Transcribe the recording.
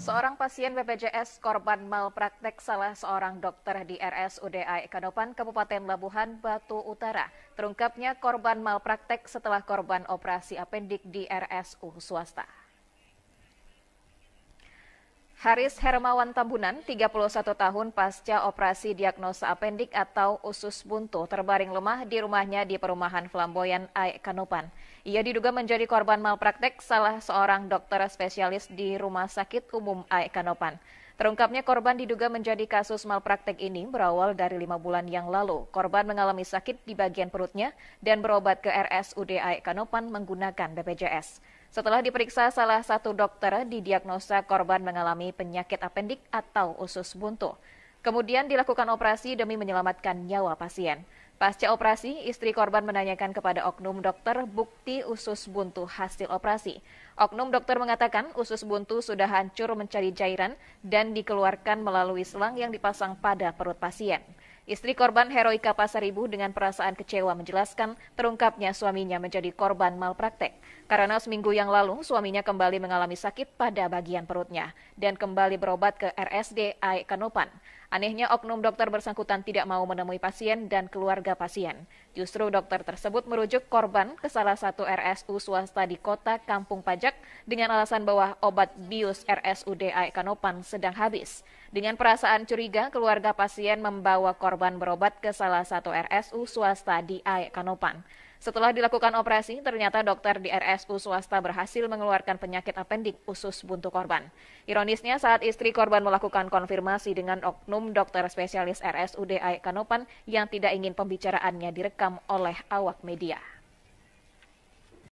Seorang pasien BPJS korban malpraktek salah seorang dokter di UDA Kanopan, Kabupaten Labuhan, Batu Utara. Terungkapnya korban malpraktek setelah korban operasi apendik di RSU swasta. Haris Hermawan Tambunan, 31 tahun pasca operasi diagnosa apendik atau usus buntu terbaring lemah di rumahnya di perumahan Flamboyan Aek Kanopan. Ia diduga menjadi korban malpraktek salah seorang dokter spesialis di Rumah Sakit Umum Aek Kanopan. Terungkapnya korban diduga menjadi kasus malpraktek ini berawal dari lima bulan yang lalu. Korban mengalami sakit di bagian perutnya dan berobat ke RSUD Aek Kanopan menggunakan BPJS. Setelah diperiksa, salah satu dokter didiagnosa korban mengalami penyakit apendik atau usus buntu. Kemudian dilakukan operasi demi menyelamatkan nyawa pasien. Pasca operasi, istri korban menanyakan kepada oknum dokter bukti usus buntu hasil operasi. Oknum dokter mengatakan usus buntu sudah hancur mencari cairan dan dikeluarkan melalui selang yang dipasang pada perut pasien. Istri korban Heroika Pasaribu dengan perasaan kecewa menjelaskan terungkapnya suaminya menjadi korban malpraktek. Karena seminggu yang lalu suaminya kembali mengalami sakit pada bagian perutnya dan kembali berobat ke RSD Aik e Kanopan. Anehnya oknum dokter bersangkutan tidak mau menemui pasien dan keluarga pasien. Justru dokter tersebut merujuk korban ke salah satu RSU swasta di kota Kampung Pajak dengan alasan bahwa obat bius RSUD Aik e Kanopan sedang habis. Dengan perasaan curiga, keluarga pasien membawa korban korban berobat ke salah satu RSU swasta di Aek Kanopan. Setelah dilakukan operasi, ternyata dokter di RSU swasta berhasil mengeluarkan penyakit apendik usus buntu korban. Ironisnya, saat istri korban melakukan konfirmasi dengan oknum dokter spesialis RSUD Aek Kanopan yang tidak ingin pembicaraannya direkam oleh awak media.